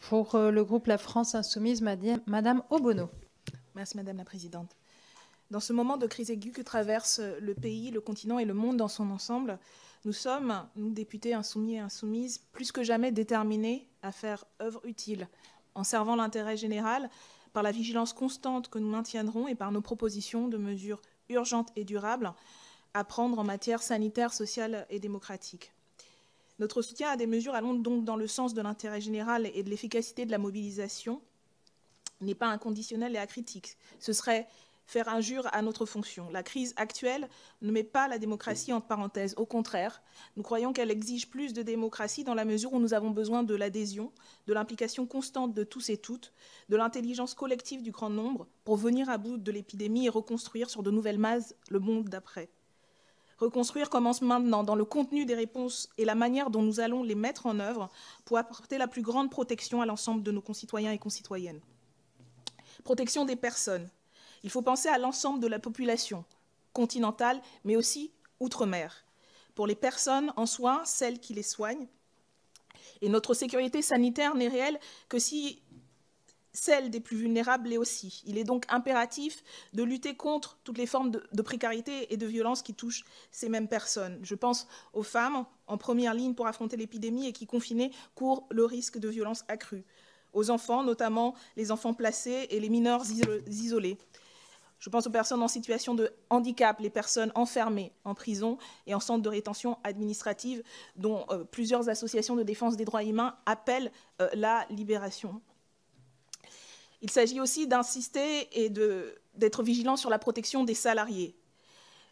Pour euh, le groupe La France Insoumise, Madame Obono. Merci Madame la Présidente. Dans ce moment de crise aiguë que traverse euh, le pays, le continent et le monde dans son ensemble, nous sommes, nous députés insoumis et insoumises, plus que jamais déterminés à faire œuvre utile, en servant l'intérêt général par la vigilance constante que nous maintiendrons et par nos propositions de mesures urgentes et durables à prendre en matière sanitaire, sociale et démocratique. Notre soutien à des mesures allant donc dans le sens de l'intérêt général et de l'efficacité de la mobilisation n'est pas inconditionnel et acritique. Ce serait faire injure à notre fonction. La crise actuelle ne met pas la démocratie entre parenthèses. Au contraire, nous croyons qu'elle exige plus de démocratie dans la mesure où nous avons besoin de l'adhésion, de l'implication constante de tous et toutes, de l'intelligence collective du grand nombre pour venir à bout de l'épidémie et reconstruire sur de nouvelles bases le monde d'après. Reconstruire commence maintenant dans le contenu des réponses et la manière dont nous allons les mettre en œuvre pour apporter la plus grande protection à l'ensemble de nos concitoyens et concitoyennes. Protection des personnes. Il faut penser à l'ensemble de la population, continentale, mais aussi outre-mer. Pour les personnes en soins, celles qui les soignent, et notre sécurité sanitaire n'est réelle que si celle des plus vulnérables l'est aussi. Il est donc impératif de lutter contre toutes les formes de, précarité et de violence qui touchent ces mêmes personnes. Je pense aux femmes en première ligne pour affronter l'épidémie et qui, confinées, courent le risque de violences accrues. Aux enfants, notamment les enfants placés et les mineurs isolés. Je pense aux personnes en situation de handicap, les personnes enfermées en prison et en centre de rétention administrative, dont euh, plusieurs associations de défense des droits humains appellent euh, la libération. Il s'agit aussi d'insister et d'être vigilant sur la protection des salariés.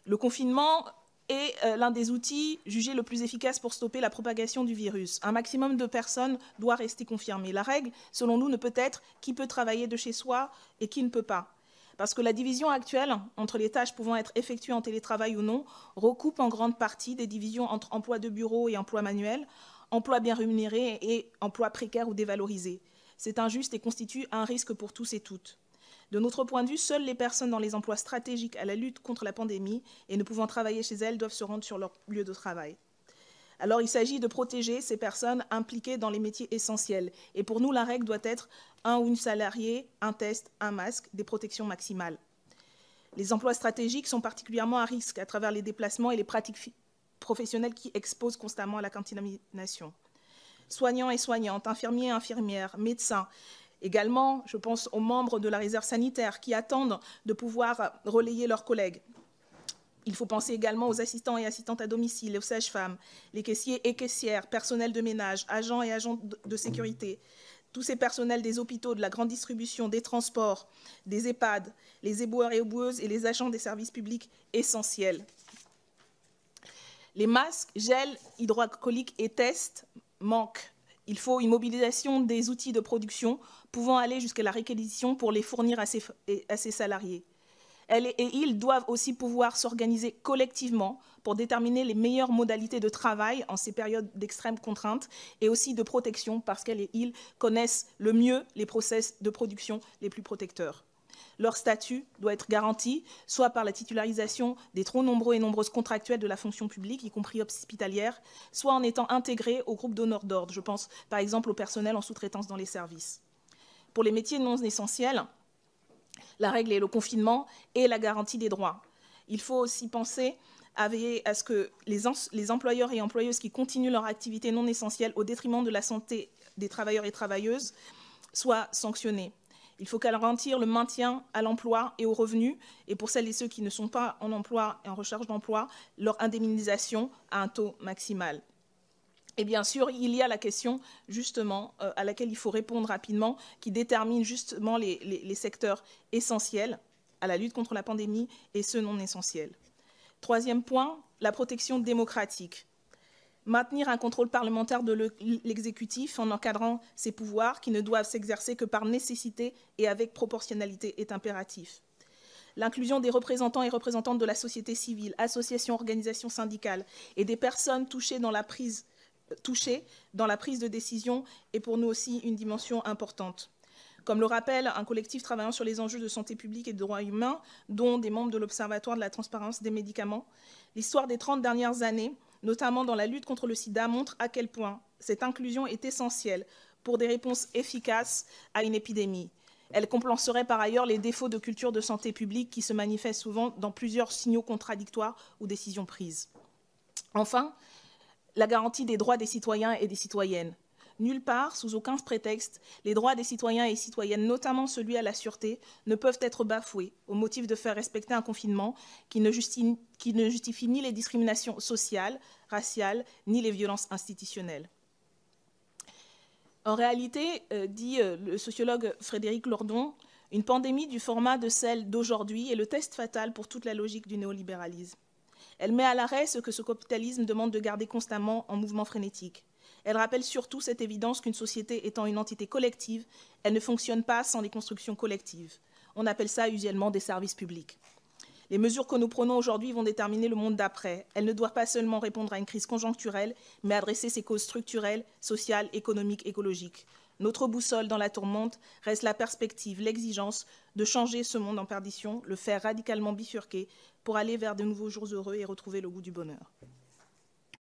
Le confinement est euh, l'un des outils jugés le plus efficace pour stopper la propagation du virus. Un maximum de personnes doit rester confirmées. La règle, selon nous, ne peut être qui peut travailler de chez soi et qui ne peut pas. Parce que la division actuelle entre les tâches pouvant être effectuées en télétravail ou non recoupe en grande partie des divisions entre emplois de bureau et emploi manuel, emplois bien rémunérés et emplois précaires ou dévalorisés. C'est injuste et constitue un risque pour tous et toutes. De notre point de vue, seules les personnes dans les emplois stratégiques à la lutte contre la pandémie et ne pouvant travailler chez elles doivent se rendre sur leur lieu de travail. Alors il s'agit de protéger ces personnes impliquées dans les métiers essentiels. Et pour nous, la règle doit être un ou une salariée, un test, un masque, des protections maximales. Les emplois stratégiques sont particulièrement à risque à travers les déplacements et les pratiques professionnelles qui exposent constamment à la contamination soignants et soignantes, infirmiers et infirmières, médecins. Également, je pense aux membres de la réserve sanitaire qui attendent de pouvoir relayer leurs collègues. Il faut penser également aux assistants et assistantes à domicile, aux sages-femmes, les caissiers et caissières, personnel de ménage, agents et agents de sécurité, tous ces personnels des hôpitaux, de la grande distribution, des transports, des EHPAD, les éboueurs et éboueuses et les agents des services publics essentiels. Les masques, gels hydroalcooliques et tests manque. Il faut une mobilisation des outils de production pouvant aller jusqu'à la réquisition pour les fournir à ses, salariés. Elles et ils doivent aussi pouvoir s'organiser collectivement pour déterminer les meilleures modalités de travail en ces périodes d'extrême contrainte et aussi de protection parce qu'elles et ils connaissent le mieux les process de production les plus protecteurs leur statut doit être garanti, soit par la titularisation des trop nombreux et nombreuses contractuels de la fonction publique, y compris hospitalière, soit en étant intégrés au groupe d'honneur d'ordre. Je pense par exemple au personnel en sous-traitance dans les services. Pour les métiers non essentiels, la règle est le confinement et la garantie des droits. Il faut aussi penser à veiller à ce que les, les, employeurs et employeuses qui continuent leur activité non essentielle au détriment de la santé des travailleurs et travailleuses soient sanctionnés. Il faut garantir le maintien à l'emploi et aux revenus, et pour celles et ceux qui ne sont pas en emploi et en recherche d'emploi, leur indemnisation à un taux maximal. Et bien sûr, il y a la question justement euh, à laquelle il faut répondre rapidement, qui détermine justement les secteurs essentiels à la lutte contre la pandémie et ceux non essentiels. Troisième point, la protection démocratique maintenir un contrôle parlementaire de l'exécutif en encadrant ses pouvoirs qui ne doivent s'exercer que par nécessité et avec proportionnalité est impératif. L'inclusion des représentants et représentantes de la société civile, associations, organisations syndicales et des personnes euh, touchées dans la prise, de décision est pour nous aussi une dimension importante. Comme le rappelle un collectif travaillant sur les enjeux de santé publique et de droits humains, dont des membres de l'Observatoire de la transparence des médicaments, l'histoire des 30 dernières années notamment dans la lutte contre le sida, montre à quel point cette inclusion est essentielle pour des réponses efficaces à une épidémie. Elle compenserait par ailleurs les défauts de culture de santé publique qui se manifestent souvent dans plusieurs signaux contradictoires ou décisions prises. Enfin, la garantie des droits des citoyens et des citoyennes. Nulle part, sous aucun prétexte, les droits des citoyens et citoyennes, notamment celui à la sûreté, ne peuvent être bafoués au motif de faire respecter un confinement qui ne, justifie, ni les discriminations sociales, raciales, ni les violences institutionnelles. En réalité, euh, dit euh, le sociologue Frédéric Lordon, une pandémie du format de celle d'aujourd'hui est le test fatal pour toute la logique du néolibéralisme. Elle met à l'arrêt ce que ce capitalisme demande de garder constamment en mouvement frénétique elle rappelle surtout cette évidence qu'une société étant une entité collective, elle ne fonctionne pas sans des constructions collectives. On appelle ça usuellement des services publics. Les mesures que nous prenons aujourd'hui vont déterminer le monde d'après. Elles ne doivent pas seulement répondre à une crise conjoncturelle, mais adresser ses causes structurelles, sociales, économiques, écologiques. Notre boussole dans la tourmente reste la perspective, l'exigence de changer ce monde en perdition, le faire radicalement bifurquer pour aller vers de nouveaux jours heureux et retrouver le goût du bonheur.